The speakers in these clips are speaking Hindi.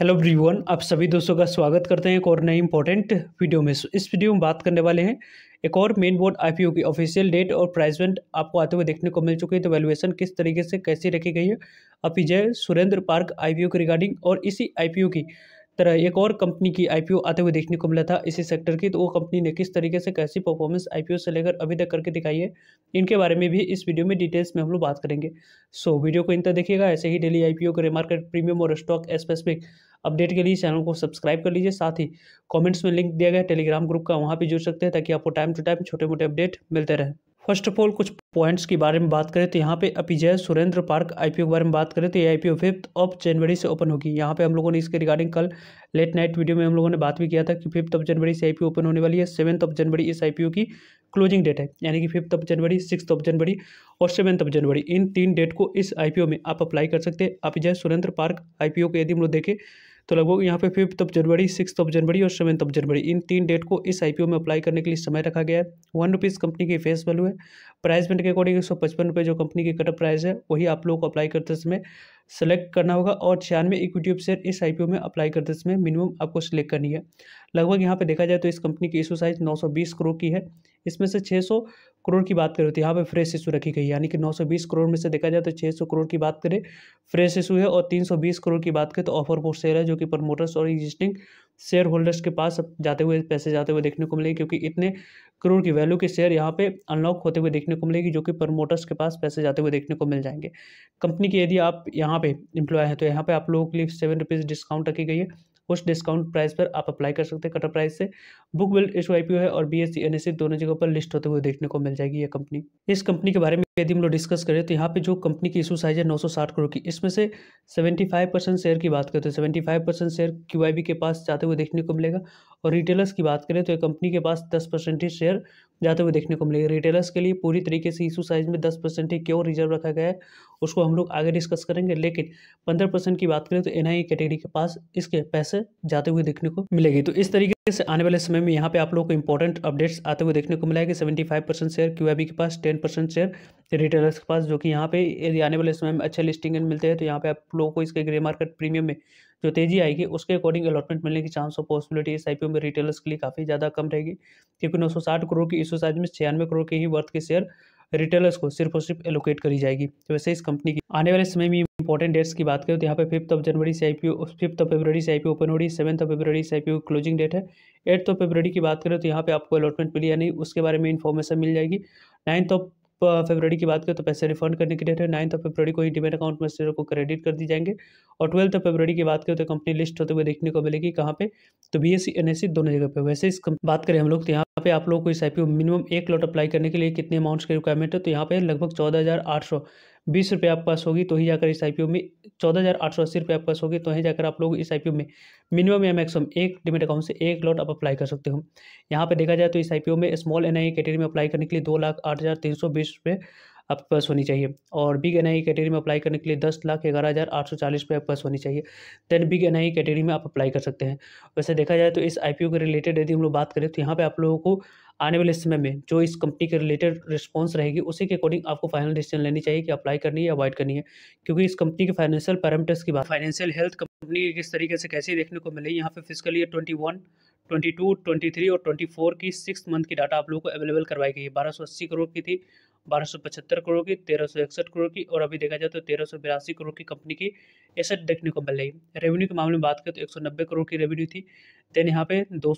हेलो ब्रीवन आप सभी दोस्तों का स्वागत करते हैं एक और नई इंपॉर्टेंट वीडियो में इस वीडियो में बात करने वाले हैं एक और मेन बोर्ड आईपीओ की ऑफिशियल डेट और प्राइस वेंट आपको आते हुए देखने को मिल चुके हैं तो वैल्यूएशन किस तरीके से कैसे रखी गई है अपिजय सुरेंद्र पार्क आईपीओ के रिगार्डिंग और इसी आईपीओ की तरह एक और कंपनी की आईपीओ आते हुए देखने को मिला था इसी सेक्टर की तो वो कंपनी ने किस तरीके से कैसी परफॉर्मेंस आईपीओ से लेकर अभी तक करके दिखाई है इनके बारे में भी इस वीडियो में डिटेल्स में हम लोग बात करेंगे सो वीडियो को इन तक देखिएगा ऐसे ही डेली आईपीओ ओ मार्केट प्रीमियम और स्टॉक स्पेसिफिक अपडेट के लिए चैनल को सब्सक्राइब कर लीजिए साथ ही कॉमेंट्स में लिंक दिया गया टेलीग्राम ग्रुप का वहाँ भी जुड़ सकते हैं ताकि आपको टाइम टू टाइम छोटे मोटे अपडेट मिलते रहें फर्स्ट ऑफ ऑल कुछ पॉइंट्स के बारे में बात करें तो यहाँ पे अपिजय सुरेंद्र पार्क आईपीओ के बारे में बात करें तो ये आईपीओ फिफ्थ ऑफ जनवरी से ओपन होगी यहाँ पे हम लोगों ने इसके रिगार्डिंग कल लेट नाइट वीडियो में हम लोगों ने बात भी किया था कि फिफ्थ ऑफ जनवरी से आईपीओ ओपन होने वाली है सेवन्थ ऑफ जनवरी इस आई की क्लोजिंग डेट है यानी कि fifth of January six of January और सेवन्थ ऑफ जनवरी इन तीन डेट को इस आई में आप अप्लाई कर सकते हैं अपिजय सुरेंद्र पार्क आई को यदि हम लोग देखें तो लगभग यहाँ पे fifth of January six of January और सेवन्थ ऑफ जनवरी इन तीन डेट को इस आई में अप्लाई करने के लिए समय रखा गया है वन रुपीज़ कंपनी की फेस वैल्यू है प्राइस बैंड के अकॉर्डिंग एक सौ पचपन रुपये जो कंपनी की कटअप प्राइस है वही आप लोग को अप्लाई करते समय सेलेक्ट करना होगा और छियानवे इक्विटी ऑफ शेयर इस आईपीओ में अप्लाई करते समय मिनिमम आपको सिलेक्ट करनी है लगभग यहाँ पे देखा जाए तो इस कंपनी की इशू साइज 920 करोड़ की है इसमें से 600 करोड़ की बात करें तो यहाँ पे फ्रेश इशू रखी गई यानी कि 920 करोड़ में से देखा जाए तो 600 करोड़ की बात करें फ्रेश इशू है और 320 करोड़ की बात करें तो ऑफर फॉर शेयर है जो कि प्रमोटर्स और एग्जिस्टिंग शेयर होल्डर्स के पास जाते हुए पैसे जाते हुए देखने को मिलेगी क्योंकि इतने करोड़ की वैल्यू के शेयर यहाँ पे अनलॉक होते हुए देखने को मिलेगी जो कि प्रमोटर्स के पास पैसे जाते हुए देखने को मिल जाएंगे कंपनी की यदि आप यहाँ पे इम्प्लॉय हैं तो यहाँ पे आप लोगों के लिए सेवन रुपीज़ डिस्काउंट रखी गई है उस डिस्काउंट प्राइस पर आप अप्लाई कर सकते हैं कटर प्राइस से बुक बिल्ड एस है और बी एस दोनों जगह पर लिस्ट होते हुए देखने को मिल जाएगी ये कंपनी इस कंपनी के बारे में यदि हम लोग डिस्कस करें तो यहाँ पे जो कंपनी की इशू साइज है 960 करोड़ की इसमें से 75 परसेंट शेयर की बात करें तो 75 परसेंट शेयर क्यू के पास जाते हुए देखने को मिलेगा और रिटेलर्स की बात करें तो ये कंपनी के पास दस परसेंट ही शेयर जाते हुए देखने को मिलेगी रिटेलर्स के लिए पूरी तरीके से इशू साइज में दस परसेंट ही क्यों रिजर्व रखा गया है उसको हम लोग आगे डिस्कस करेंगे लेकिन पंद्रह परसेंट की बात करें तो एन कैटेगरी के पास इसके पैसे जाते हुए देखने को मिलेगी तो इस तरीके से आने वाले समय में यहाँ पे आप लोगों को इंपॉर्टेंट अपडेट्स आते हुए देखने को मिला है कि seventy five percent share Q के पास टेन परसेंट शेयर रिटेलर्स के पास जो कि यहाँ पे यदि आने वाले समय में अच्छे लिस्टिंग मिलते हैं तो यहाँ पे आप लोगों को इसके ग्रे मार्केट प्रीमियम में जो तेजी आएगी उसके अकॉर्डिंग अलॉटमेंट मिलने की चांस और पॉसिबिलिटी इस आईपीओ में रिटेलर्स के लिए काफ़ी ज़्यादा कम रहेगी क्योंकि नौ करोड़ की इशू साइज में छियानवे करोड़ के ही वर्थ के शेयर रिटेलर्स को सिर्फ और सिर्फ एलोकेट करी जाएगी तो वैसे इस कंपनी की आने वाले समय में इंपॉर्टेंट डेट्स की बात करें तो यहाँ पे फिफ्थ ऑफ जनवरी से I O fifth of February से पी ओपन हो रही है सेवन्थ ऑफ फेबर से आईपीओ क्लोजिंग डेट है एट्थ ऑफ फेबर की बात करें तो यहाँ पे आपको अलॉटमेंट मिली या नहीं उसके बारे में इन्फॉर्मेशन मिल जाएगी नाइन्थ ऑफ फरवरी की बात करें तो पैसे रिफंड करने की डेट है नाइन्थ ऑफ को ही डिमेट अकाउंट में शेयर को क्रेडिट कर दी जाएंगे और ट्वेल्थ ऑफ की बात करें तो कंपनी लिस्ट होते हुए देखने को मिलेगी कहाँ पे तो बी एस e, e दोनों जगह पे वैसे इस बात करें हम लोग तो यहाँ पे आप लोग को इस आईपीओ मिनिमम एक लॉट अप्लाई करने के लिए कितने अमाउंट्स की रिक्वायरमेंट है तो यहाँ पे लगभग चौदह हज़ार आठ सौ बीस रुपये आपके पास होगी तो ही जाकर इस आईपीओ में चौदह हज़ार आठ सौ अस्सी रुपये आपके पास होगी तो वहीं जाकर आप लोग इस आई में मिनिमम या मैक्सिमम एक डिमेट अकाउंट से एक लॉट आप अप्लाई कर सकते हो यहाँ पर देखा जाए तो इस आई में स्मॉल एन कैटेगरी में अप्लाई करने के लिए दो लाख आठ हज़ार तीन सौ बीस रुपये आपके पास होनी चाहिए और बिग एन आई कैटेगरी में अप्लाई करने के लिए दस लाख ग्यारह हज़ार आठ सौ चालीस रुपये आपके पास होनी चाहिए then big N I category में आप अप्लाई कर सकते हैं वैसे देखा जाए तो इस आई पी ओ के रिलेटेड यदि हम लोग बात करें तो यहाँ पर आप लोगों को आने वाले समय में जो इस कंपनी के रिलेटेड रिस्पॉन्स रहेगी उसी के अकॉर्डिंग आपको फाइनल डिसीजन लेनी चाहिए कि अप्लाई करनी है या अवॉइड करनी है क्योंकि इस कंपनी के फाइनेंशियल पैरामीटर्स की बात फाइनेंशियल हेल्थ कंपनी किस तरीके से कैसे देखने को मिले यहाँ पे physical year twenty one twenty two twenty three और ट्वेंटी फोर की सिक्स मंथ की डाटा आप लोगों को अवेलेबल करवाई गई है बारह सौ अस्सी करोड़ की थी बारह करोड़ की तेरह करोड़ की और अभी देखा जाए तो तेरह करोड़ की कंपनी की एसेट देखने को मिल रही रेवेन्यू के मामले में बात करें तो एक करोड़ की रेवेन्यू थी देन यहाँ पे दो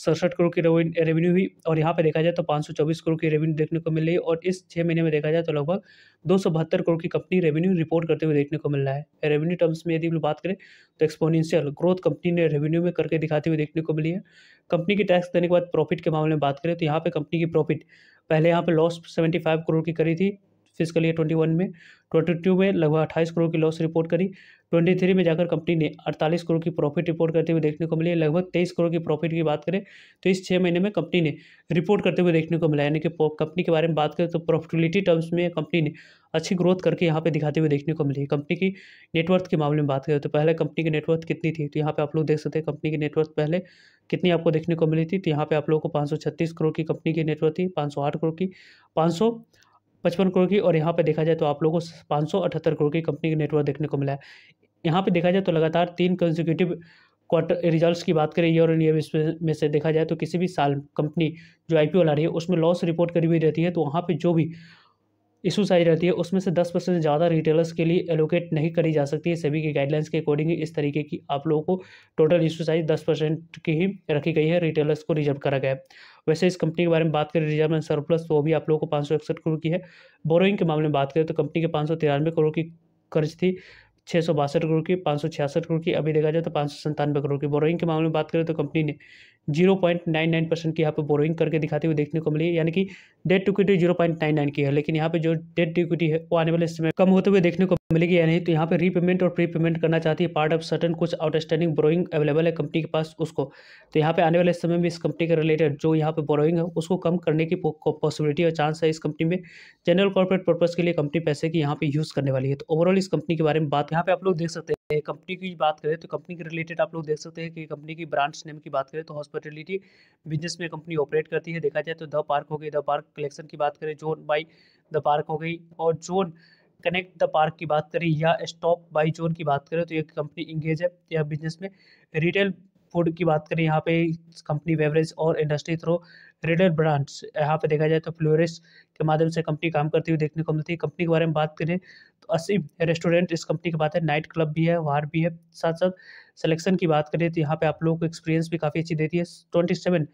सड़सठ करोड़ की रेवेन्यू हुई और यहाँ पे देखा जाए तो 524 करोड़ की रेवेन्यू देखने को मिल रही है और इस छः महीने में देखा जाए तो लगभग दो करोड़ की कंपनी रेवेन्यू रिपोर्ट करते हुए देखने को मिल रहा है रेवेन्यू टर्म्स में यदि हम बात करें तो एक्सपोनेंशियल ग्रोथ कंपनी ने रेवेन्यू में करके दिखाते हुए देखने को मिली है कंपनी की टैक्स देने के बाद प्रॉफिट के मामले में बात करें तो यहाँ पर कंपनी की प्रॉफिट पहले यहाँ पर लॉस सेवेंटी फाइव करोड़ की करी थी फिजिकल ईयर ट्वेंटी वन में ट्वेंटी टू में लगभग अट्ठाईस करोड़ की लॉस रिपोर्ट करी थ्री में जाकर कंपनी ने अड़तालीस करोड़ की प्रॉफिट रिपोर्ट करते हुए देखने को मिली है लगभग तेईस करोड़ की प्रॉफिट की बात करें तो इस छः महीने में कंपनी ने रिपोर्ट करते हुए देखने को मिला यानी कि कंपनी के बारे में बात करें तो प्रॉफिटेबिलिटी टर्म्स में कंपनी ने अच्छी ग्रोथ करके यहाँ पे दिखाते हुए देखने को मिली कंपनी की नेटवर्थ के मामले में बात करें तो पहले कंपनी की नेटवर्थ कितनी थी तो यहाँ पे आप लोग देख सकते हैं कंपनी की नेटवर्थ पहले कितनी आपको देखने को मिली थी तो यहाँ पे आप लोगों को 536 करोड़ की कंपनी की नेटवर्थ थी 508 करोड़ की पचपन करोड़ की और यहाँ पर देखा जाए तो आप लोगों को पाँच सौ अठहत्तर करोड़ की कंपनी का नेटवर्क देखने को मिला है यहाँ पर देखा जाए तो लगातार तीन कंजिक्यूटिव क्वार्टर रिजल्ट्स की बात करें ईयर ऑन ईयर में से देखा जाए तो किसी भी साल कंपनी जो आई ला रही है उसमें लॉस रिपोर्ट करी हुई रहती है तो वहाँ पर जो भी इशूस आई रहती है उसमें से दस परसेंट ज़्यादा रिटेलर्स के लिए एलोकेट नहीं करी जा सकती है सभी की गाइडलाइंस के अकॉर्डिंग इस तरीके की आप लोगों को टोटल इशू साइज दस परसेंट की ही रखी गई है रिटेलर्स को रिजर्व करा गया है वैसे इस कंपनी के बारे में बात करें रिजर्व एंड सरप्लस तो वो भी आप लोगों को पाँच सौ इकसठ करोड़ की है बोरोइंग के मामले में बात करें तो कंपनी के पाँच सौ तिरानवे करोड़ की कर्ज थी छः सौ बासठ करोड़ की पाँच सौ छियासठ करोड़ की अभी देखा जाए तो पाँच सौ संतानवे करोड़ की बोरोइंग के मामले में बात करें तो कंपनी ने zero point nine nine percent की यहाँ पे बोरोइंग करके दिखाते हुए देखने को मिली है यानी कि debt equity zero point nine nine की है लेकिन यहाँ पे जो डेट इक्विटी है वो आने वाले समय कम होते हुए देखने को मिलेगी या नहीं तो यहाँ पे रीपेमेंट और प्री पेमेंट करना चाहती है पार्ट ऑफ सर्टन कुछ आउटस्टैंडिंग बोरोइंग अवेलेबल है कंपनी के पास उसको तो यहाँ पे आने वाले समय में इस कंपनी के रिलेटेड जो यहाँ पे बोरोइंग है उसको कम करने की पॉसिबिलिटी और चांस है इस कंपनी में जनरल कॉर्पोरेट पर्पज़ के लिए कंपनी पैसे की यहाँ पे यूज़ करने वाली है तो ओवरऑल इस कंपनी के बारे में बात यहाँ पे आप लोग देख सकते हैं कंपनी की बात करें तो कंपनी के रिलेटेड आप लोग देख सकते हैं कि कंपनी की ब्रांच नेम की बात करें तो हॉस्पिटलिटी बिजनेस में कंपनी ऑपरेट करती है देखा जाए तो द पार्क हो गई द पार्क कलेक्शन की बात करें जोन बाई द पार्क हो गई और जोन कनेक्ट द पार्क की बात करें या स्टॉप बाई जोन की बात करें तो ये कंपनी इंगेज है या बिजनेस में रिटेल फूड की बात करें यहाँ पे कंपनी बेवरेज और इंडस्ट्री थ्रो रेडर ब्रांड्स यहाँ पे देखा जाए तो फ्लोरिस के माध्यम से कंपनी काम करती हुई देखने को मिलती है कंपनी के बारे में बात करें तो अस्सी रेस्टोरेंट इस कंपनी के बात है नाइट क्लब भी है वार भी है साथ साथ सिलेक्शन की बात करें तो यहाँ पे आप लोगों को एक्सपीरियंस भी काफ़ी अच्छी देती है ट्वेंटी सेवन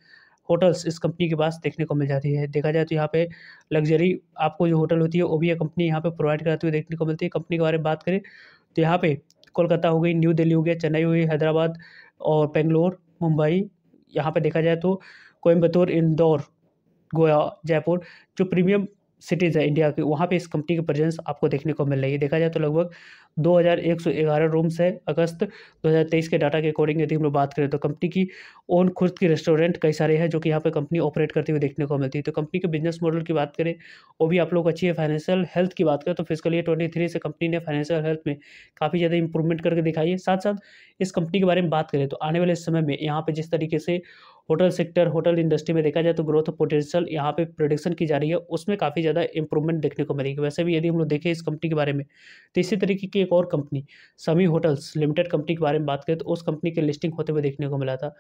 होटल्स इस कंपनी के पास देखने को मिल जाती है देखा जाए तो यहाँ पे लग्जरी आपको जो होटल होती है वो भी ये कंपनी यहाँ पे प्रोवाइड कराती हुई देखने को मिलती है कंपनी के बारे में बात करें तो यहाँ पे कोलकाता हो गई न्यू दिल्ली हो गया चेन्नई हो गई हैदराबाद और बेंगलोर मुंबई यहाँ पर देखा जाए तो कोयम्बतूर इंदौर गोवा जयपुर जो प्रीमियम सिटीज़ है इंडिया की वहाँ पे इस कंपनी की प्रेजेंस आपको देखने को मिल रही है देखा जाए तो लगभग 2111 रूम्स है अगस्त 2023 के डाटा के अकॉर्डिंग यदि हम लोग बात करें तो कंपनी की ओन खुद की रेस्टोरेंट कई सारे हैं जो कि यहाँ पे कंपनी ऑपरेट करती हुई देखने को मिलती है तो कंपनी के बिजनेस मॉडल की बात करें वो भी आप लोग अच्छी है फाइनेंशियल हेल्थ की बात करें तो फिजिकल ईयर ट्वेंटी से कंपनी ने फाइनेंशियल हेल्थ में काफ़ी ज़्यादा इंप्रूवमेंट करके दिखाई है साथ साथ इस कंपनी के बारे में बात करें तो आने वाले समय में यहाँ पर जिस तरीके से होटल सेक्टर होटल इंडस्ट्री में देखा जाए तो ग्रोथ पोटेंशियल यहाँ पे प्रोडिक्शन की जा रही है उसमें काफ़ी ज़्यादा इंप्रूवमेंट देखने को मिलेगी वैसे भी यदि हम लोग देखें इस कंपनी के बारे में तो इसी तरीके की एक और कंपनी समी होटल्स लिमिटेड कंपनी के बारे में बात करें तो उस कंपनी के लिस्टिंग होते हुए देखने को मिला था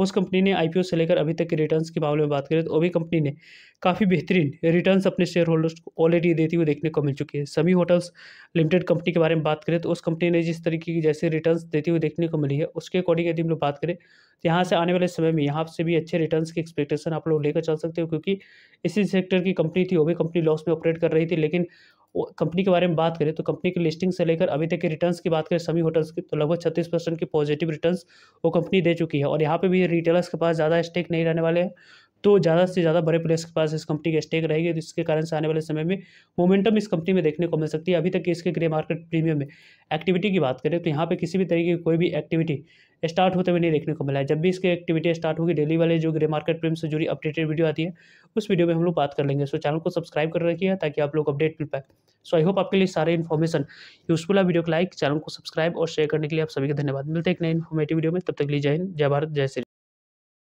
उस कंपनी ने आई से लेकर अभी तक के रिटर्न के मामले में बात करें तो वो भी कंपनी ने काफ़ी बेहतरीन रिटर्न अपने शेयर होल्डर्स को ऑलरेडी देती हुई देखने को मिल चुकी है समी होटल्स लिमिटेड कंपनी के बारे में बात करें तो उस कंपनी ने जिस तरीके की जैसे रिटर्न देती हुई देखने को मिली है उसके अकॉर्डिंग यदि हम लोग बात करें तो यहाँ से आने वाले समय में यहाँ से भी अच्छे रिटर्न्स की एक्सपेक्टेशन आप लोग लेकर चल सकते हो क्योंकि इसी सेक्टर की कंपनी थी वो भी कंपनी लॉस में ऑपरेट कर रही थी लेकिन कंपनी के बारे में बात करें तो कंपनी की लिस्टिंग से लेकर अभी तक के रिटर्न्स की बात करें सभी होटल्स की तो लगभग छत्तीस परसेंट की पॉजिटिव रिटर्न्स वो कंपनी दे चुकी है और यहाँ पे भी रिटेलर्स के पास ज़्यादा स्टेक नहीं रहने वाले हैं तो ज़्यादा से ज़्यादा बड़े प्लेयर्स के पास इस कंपनी की स्टेक रहेगी तो इसके कारण से आने वाले समय में मोमेंटम इस कंपनी में देखने को मिल सकती है अभी तक इसके ग्रे मार्केट प्रीमियम में एक्टिविटी की बात करें तो यहाँ पर किसी भी तरीके की कोई भी एक्टिविटी स्टार्ट होते हुए नहीं देखने को मिला है जब भी इसकी एक्टिविटी स्टार्ट होगी डेली वाले जो ग्रे मार्केट प्रीमियम से जुड़ी अपडेटेड वीडियो आती है उस वीडियो में हम लोग बात कर लेंगे सो चैनल को सब्सक्राइब कर रखिए ताकि आप लोग अपडेट मिल पाए सो आई होप आपके लिए सारे इन्फॉर्मेशन यूजफुल है वीडियो को लाइक चैनल को सब्सक्राइब और शेयर करने के लिए आप सभी का धन्यवाद मिलते हैं एक नए इन्फॉर्मेटिव वीडियो में तब तक लिए जय हिंद जय भारत जय श्री